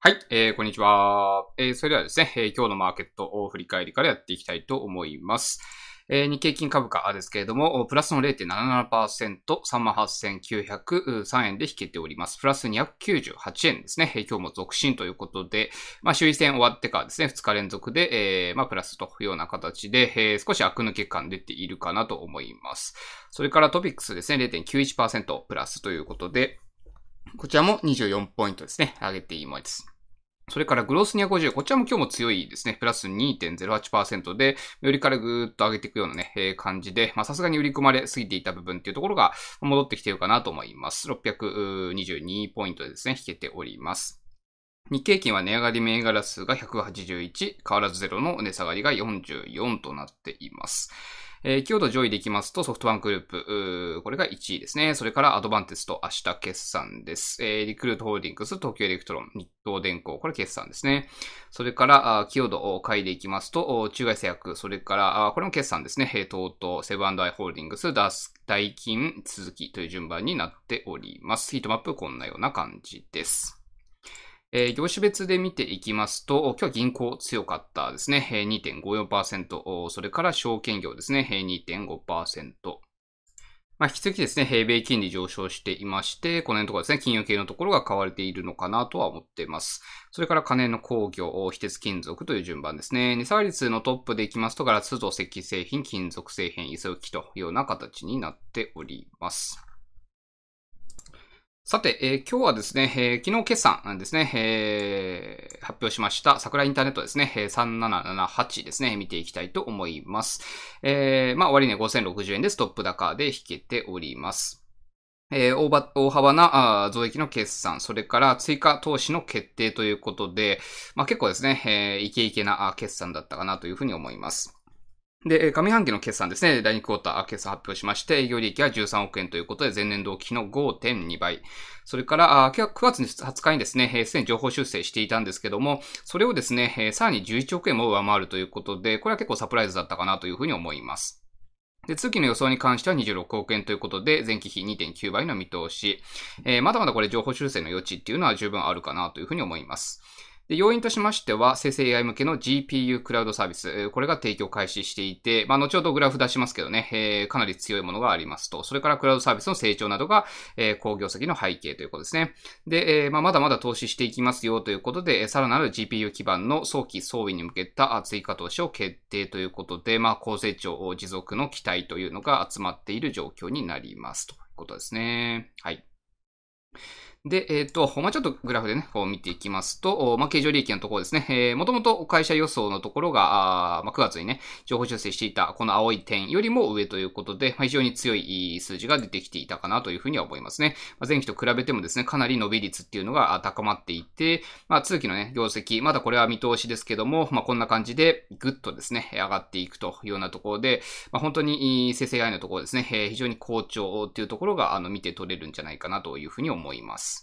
はい、えー、こんにちは。えー、それではですね、えー、今日のマーケットを振り返りからやっていきたいと思います。えー、日経金株価ですけれども、プラスの0.77%、38,903円で引けております。プラス298円ですね。今日も続進ということで、まあ、周囲戦終わってからですね、2日連続で、えー、まあ、プラスというような形で、えー、少し悪抜け感出ているかなと思います。それからトピックスですね、0.91%プラスということで、こちらも24ポイントですね。上げています。それからグロース250、こちらも今日も強いですね。プラス2.08%で、よりからぐーっと上げていくようなね、えー、感じで、まあさすがに売り込まれすぎていた部分っていうところが戻ってきてるかなと思います。622ポイントでですね、引けております。日経金は値上がり銘柄数が181、変わらずゼロの値下がりが44となっています。えー、強度上位でいきますと、ソフトバンクグループ、これが1位ですね。それからアドバンテスト、明日決算です。えー、リクルートホールディングス、東京エレクトロン、日東電工、これ決算ですね。それから、強度を買いでいきますと、中外製薬、それから、これも決算ですね。とうセブンアイ・ホールディングス、ダス、ダイキン、という順番になっております。ヒートマップ、こんなような感じです。えー、業種別で見ていきますと、今日は銀行強かったですね。2.54%。それから証券業ですね。2.5%。まあ、引き続きですね、平米金利上昇していまして、この辺のところですね、金融系のところが買われているのかなとは思っています。それから金の工業、非鉄金属という順番ですね。値下がり率のトップでいきますと、ガラス、土石器製品、金属製品、イソきというような形になっております。さて、えー、今日はですね、えー、昨日決算ですね、えー、発表しました桜インターネットですね、え3778ですね、見ていきたいと思います。えー、まあ、終値5060円でストップ高で引けております。えー、大幅な増益の決算、それから追加投資の決定ということで、まあ、結構ですね、えー、イケイケな決算だったかなというふうに思います。で、上半期の決算ですね、第2クォーター決算発表しまして、営業利益は13億円ということで、前年同期の5.2倍。それから、9月20日にですね、すでに情報修正していたんですけども、それをですね、さらに11億円も上回るということで、これは結構サプライズだったかなというふうに思います。で、通期の予想に関しては26億円ということで、前期比2.9倍の見通し。えー、まだまだこれ情報修正の余地っていうのは十分あるかなというふうに思います。で、要因としましては、生成 AI 向けの GPU クラウドサービス、これが提供開始していて、まあ、後ほどグラフ出しますけどね、えー、かなり強いものがありますと、それからクラウドサービスの成長などが、えー、工業績の背景ということですね。で、えー、まあ、まだまだ投資していきますよということで、さらなる GPU 基盤の早期創備に向けた追加投資を決定ということで、まあ、高成長持続の期待というのが集まっている状況になりますということですね。はい。で、えっ、ー、と、まあ、ちょっとグラフでね、こう見ていきますと、まあ、経常利益のところですね、えー、もともと会社予想のところが、あまあ、9月にね、情報修正していたこの青い点よりも上ということで、まあ、非常に強い数字が出てきていたかなというふうには思いますね。まあ、前期と比べてもですね、かなり伸び率っていうのが高まっていて、まあ、通期のね、業績、まだこれは見通しですけども、まあ、こんな感じでぐっとですね、上がっていくというようなところで、まあ、本当に生成 AI のところですね、えー、非常に好調っていうところが、あの、見て取れるんじゃないかなというふうに思います。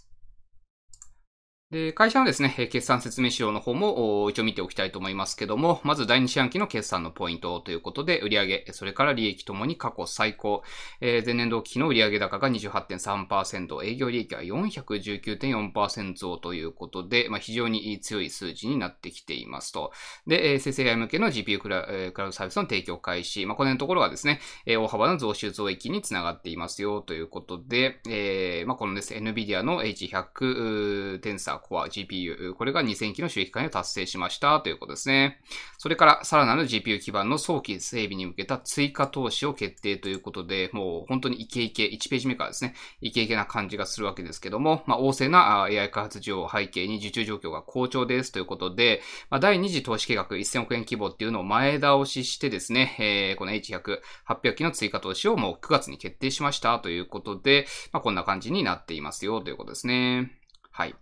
で、会社のですね、決算説明資料の方も一応見ておきたいと思いますけども、まず第2四半期の決算のポイントということで、売上、それから利益ともに過去最高。えー、前年同期の売上高が28.3%、営業利益は419.4%増ということで、まあ、非常に強い数字になってきていますと。で、生成 AI 向けの GPU クラクラウドサービスの提供開始。まあ、この辺のところはですね、大幅な増収増益につながっていますよということで、えー、まあ、このですね、NVIDIA の H100 テンサーここは GPU、これが2000機の収益化に達成しましたということですね。それから、さらなる GPU 基盤の早期整備に向けた追加投資を決定ということで、もう本当にイケイケ、1ページ目からですね、イケイケな感じがするわけですけども、まあ、旺盛な AI 開発需要を背景に受注状況が好調ですということで、まあ、第2次投資計画1000億円規模っていうのを前倒ししてですね、えー、この H100、800機の追加投資をもう9月に決定しましたということで、まあ、こんな感じになっていますよということですね。はい。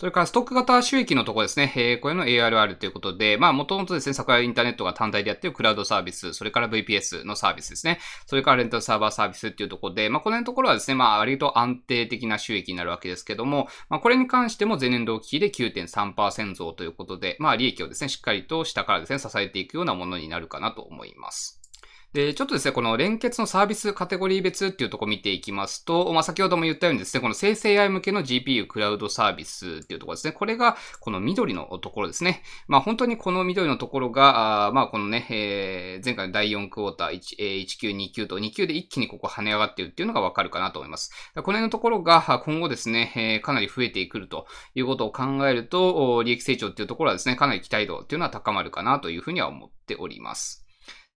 それからストック型収益のところですね。えー、これの ARR ということで、まあ、もともとですね、桜インターネットが単体でやっているクラウドサービス、それから VPS のサービスですね。それからレンタルサーバーサービスっていうところで、まあ、この辺のところはですね、まあ、割と安定的な収益になるわけですけども、まあ、これに関しても前年同期比で9.3%増ということで、まあ、利益をですね、しっかりと下からですね、支えていくようなものになるかなと思います。で、ちょっとですね、この連結のサービスカテゴリー別っていうとこ見ていきますと、まあ、先ほども言ったようにですね、この生成 AI 向けの GPU クラウドサービスっていうところですね。これが、この緑のところですね。まあ、本当にこの緑のところが、あまあ、このね、えー、前回の第4クォーター1、え1級、2級と2級で一気にここ跳ね上がっているっていうのがわかるかなと思います。この辺のところが、今後ですね、えー、かなり増えてくるということを考えると、利益成長っていうところはですね、かなり期待度っていうのは高まるかなというふうには思っております。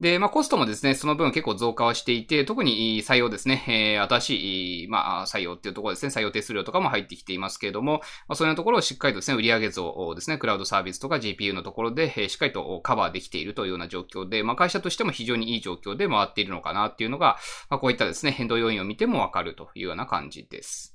で、まあ、コストもですね、その分結構増加はしていて、特に採用ですね、えー、新しい、まあ、採用っていうところですね、採用手数料とかも入ってきていますけれども、まあ、そういうところをしっかりとですね、売上増をですね、クラウドサービスとか GPU のところで、えしっかりとカバーできているというような状況で、まあ、会社としても非常にいい状況で回っているのかなっていうのが、まあ、こういったですね、変動要因を見てもわかるというような感じです。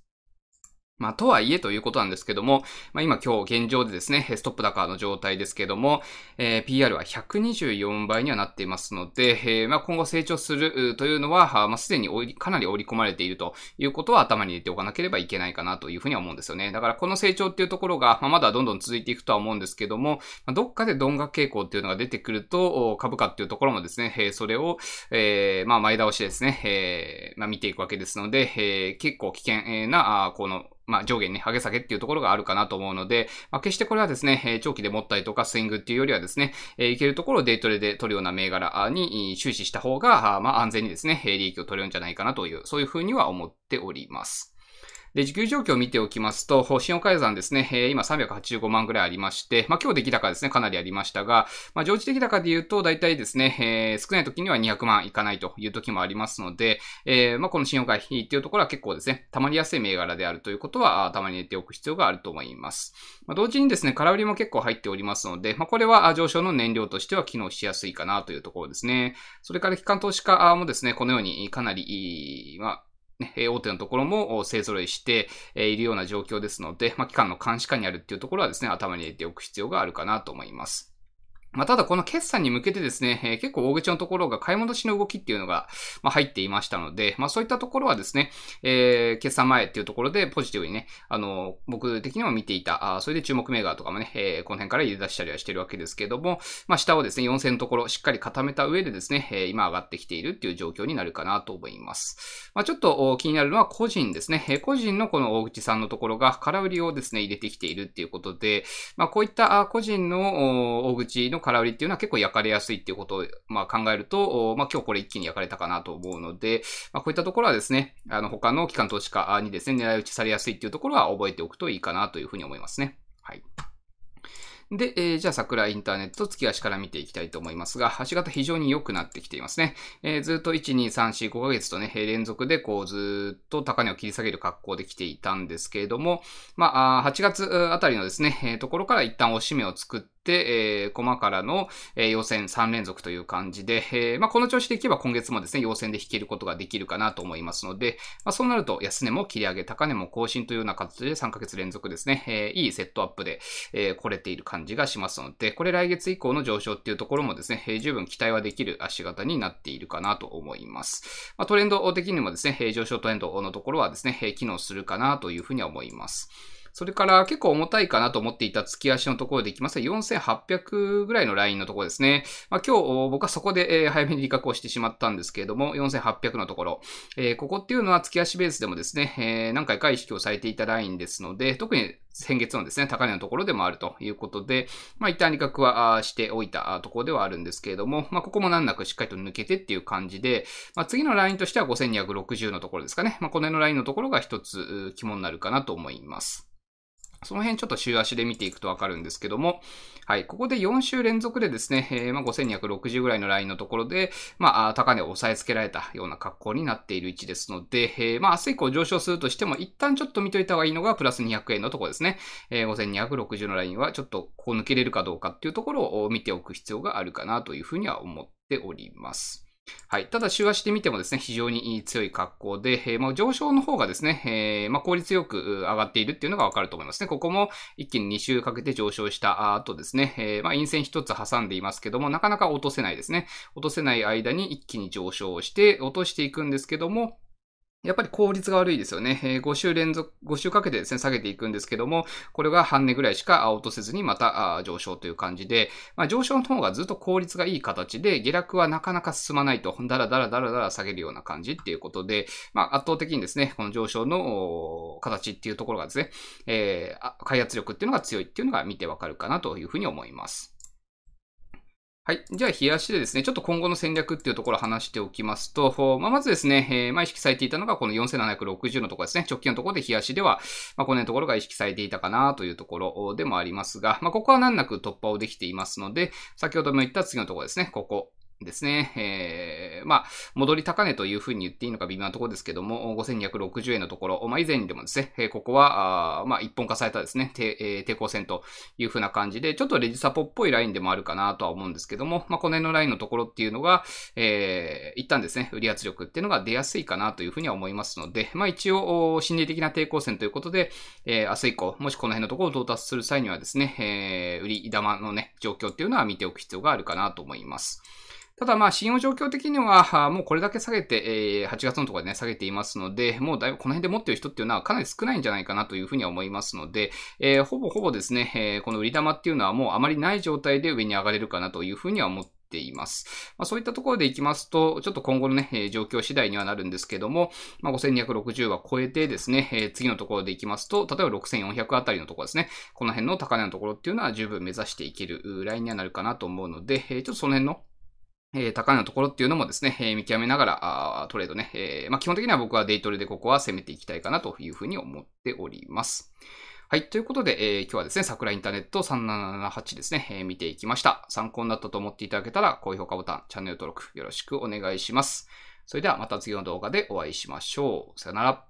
まあ、とはいえということなんですけども、まあ、今今日現状でですね、ストップ高の状態ですけども、えー、PR は124倍にはなっていますので、えー、まあ、今後成長するというのは、まあ、すでにかなり織り込まれているということは頭に入れておかなければいけないかなというふうには思うんですよね。だからこの成長っていうところが、まあ、まだどんどん続いていくとは思うんですけども、まあ、どっかで鈍化傾向っていうのが出てくると、株価っていうところもですね、えー、それを、えー、まあ、前倒しですね、えー、まあ、見ていくわけですので、えー、結構危険な、このまあ、上限ね、上げ下げっていうところがあるかなと思うので、まあ、決してこれはですね、え長期で持ったりとか、スイングっていうよりはですね、えいけるところをデイトレで取るような銘柄に終始した方が、まあ、安全にですね、利益を取れるんじゃないかなという、そういうふうには思っております。で、時給状況を見ておきますと、信用改ざんですね、えー、今385万ぐらいありまして、まあ今日出来高ですね、かなりありましたが、まあ常時出来高で言うと、大体ですね、えー、少ない時には200万いかないという時もありますので、えー、まあこの信用回避っていうところは結構ですね、溜まりやすい銘柄であるということは、たまに入れておく必要があると思います。まあ、同時にですね、空売りも結構入っておりますので、まあこれは上昇の燃料としては機能しやすいかなというところですね。それから機関投資家もですね、このようにかなり、まあね、大手のところも勢揃いしているような状況ですので、まあ、機関の監視下にあるっていうところはですね、頭に入れておく必要があるかなと思います。まあ、ただこの決算に向けてですね、えー、結構大口のところが買い戻しの動きっていうのが、まあ、入っていましたので、まあ、そういったところはですね、えー、決算前っていうところでポジティブにね、あの、僕的にも見ていた、あそれで注目銘柄とかもね、えー、この辺から入れ出したりはしてるわけですけども、まあ、下をですね、4000のところしっかり固めた上でですね、えー、今上がってきているっていう状況になるかなと思います。まあ、ちょっと気になるのは個人ですね、えー、個人のこの大口さんのところが空売りをですね、入れてきているっていうことで、まあ、こういった個人の大口の空売りっていうのは結構焼かれやすいっていうことを、まあ、考えると、まあ、今日これ一気に焼かれたかなと思うので、まあ、こういったところはですね、あの、他の機関投資家にですね、狙い撃ちされやすいっていうところは覚えておくといいかなというふうに思いますね。はい。で、えー、じゃあ桜インターネット月足から見ていきたいと思いますが、足型非常に良くなってきていますね。えー、ずっと1、2、3、4、5ヶ月とね、連続でこうずっと高値を切り下げる格好で来ていたんですけれども、まあ、8月あたりのですね、ところから一旦押し目を作って、、えー、駒からの、えー、予選3連続という感じで、えー、まあ、この調子でいけば今月もですね、予選で引けることができるかなと思いますので、まあ、そうなると安値も切り上げ、高値も更新というような形で3ヶ月連続ですね、えー、いいセットアップで、えー、来れている感じがしますので、これ来月以降の上昇っていうところもですね、えー、十分期待はできる足型になっているかなと思います。まあ、トレンド的にもですね、上昇トレンドのところはですね、機能するかなというふうには思います。それから結構重たいかなと思っていた月足のところでいきますが、4800ぐらいのラインのところですね。まあ、今日僕はそこで早めに利確をしてしまったんですけれども、4800のところ、えー、ここっていうのは月足ベースでもですね、えー、何回か意識をされていたラインですので、特に先月のですね、高値のところでもあるということで、まあ一旦利確はしておいたところではあるんですけれども、まあここも難なくしっかりと抜けてっていう感じで、まあ次のラインとしては5260のところですかね。まあこの辺のラインのところが一つ肝になるかなと思います。その辺ちょっと週足で見ていくとわかるんですけども、はい、ここで4週連続でですね、えー、まあ、5260ぐらいのラインのところで、まあ、高値を押さえつけられたような格好になっている位置ですので、えー、まあ、明日以降上昇するとしても、一旦ちょっと見といた方がいいのが、プラス200円のところですね。えー、5260のラインは、ちょっとここ抜けれるかどうかっていうところを見ておく必要があるかなというふうには思っております。はい。ただ、週足で見てもですね、非常に強い格好で、えー、まあ、上昇の方がですね、えー、まあ、効率よく上がっているっていうのがわかると思いますね。ここも一気に2週かけて上昇した後ですね、えー、まあ、陰線1つ挟んでいますけども、なかなか落とせないですね。落とせない間に一気に上昇して、落としていくんですけども、やっぱり効率が悪いですよね。え5週連続、5週かけてですね、下げていくんですけども、これが半値ぐらいしか落とせずにまた上昇という感じで、まあ、上昇の方がずっと効率がいい形で、下落はなかなか進まないと、だらだらだらだら下げるような感じっていうことで、まあ、圧倒的にですね、この上昇の形っていうところがですね、えー、開発力っていうのが強いっていうのが見てわかるかなというふうに思います。はい。じゃあ、冷やしでですね、ちょっと今後の戦略っていうところを話しておきますと、まあ、まずですね、えー、まあ、意識されていたのがこの4760のところですね。直近のところで冷やしでは、まあ、このところが意識されていたかなというところでもありますが、まあ、ここは難なく突破をできていますので、先ほども言った次のところですね、ここですね。えー、まあ、戻り高値というふうに言っていいのか微妙なところですけども、5260円のところ、まあ、以前にでもですね、えー、ここは、あまあ、一本化されたですね、えー、抵抗線というふうな感じで、ちょっとレジサポっぽいラインでもあるかなとは思うんですけども、まあ、この辺のラインのところっていうのが、えー、一旦ですね、売り圧力っていうのが出やすいかなというふうには思いますので、まあ、一応、心理的な抵抗線ということで、えー、明日以降、もしこの辺のところを到達する際にはですね、えー、売り玉のね、状況っていうのは見ておく必要があるかなと思います。ただまあ、信用状況的には、もうこれだけ下げて、えー、8月のところでね、下げていますので、もうだいぶこの辺で持ってる人っていうのはかなり少ないんじゃないかなというふうには思いますので、えー、ほぼほぼですね、えー、この売り玉っていうのはもうあまりない状態で上に上がれるかなというふうには思ってています。まあ、そういったところでいきますと、ちょっと今後のね、えー、状況次第にはなるんですけども、まあ、5260は超えてですね、えー、次のところでいきますと、例えば6400あたりのところですね、この辺の高値のところっていうのは十分目指していけるラインにはなるかなと思うので、えー、ちょっとその辺のえ高値のところっていうのもですね、え見極めながら、あトレードね、えまあ、基本的には僕はデイトレでここは攻めていきたいかなというふうに思っております。はい。ということで、えー、今日はですね、桜インターネット3778ですね、えー、見ていきました。参考になったと思っていただけたら、高評価ボタン、チャンネル登録よろしくお願いします。それではまた次の動画でお会いしましょう。さよなら。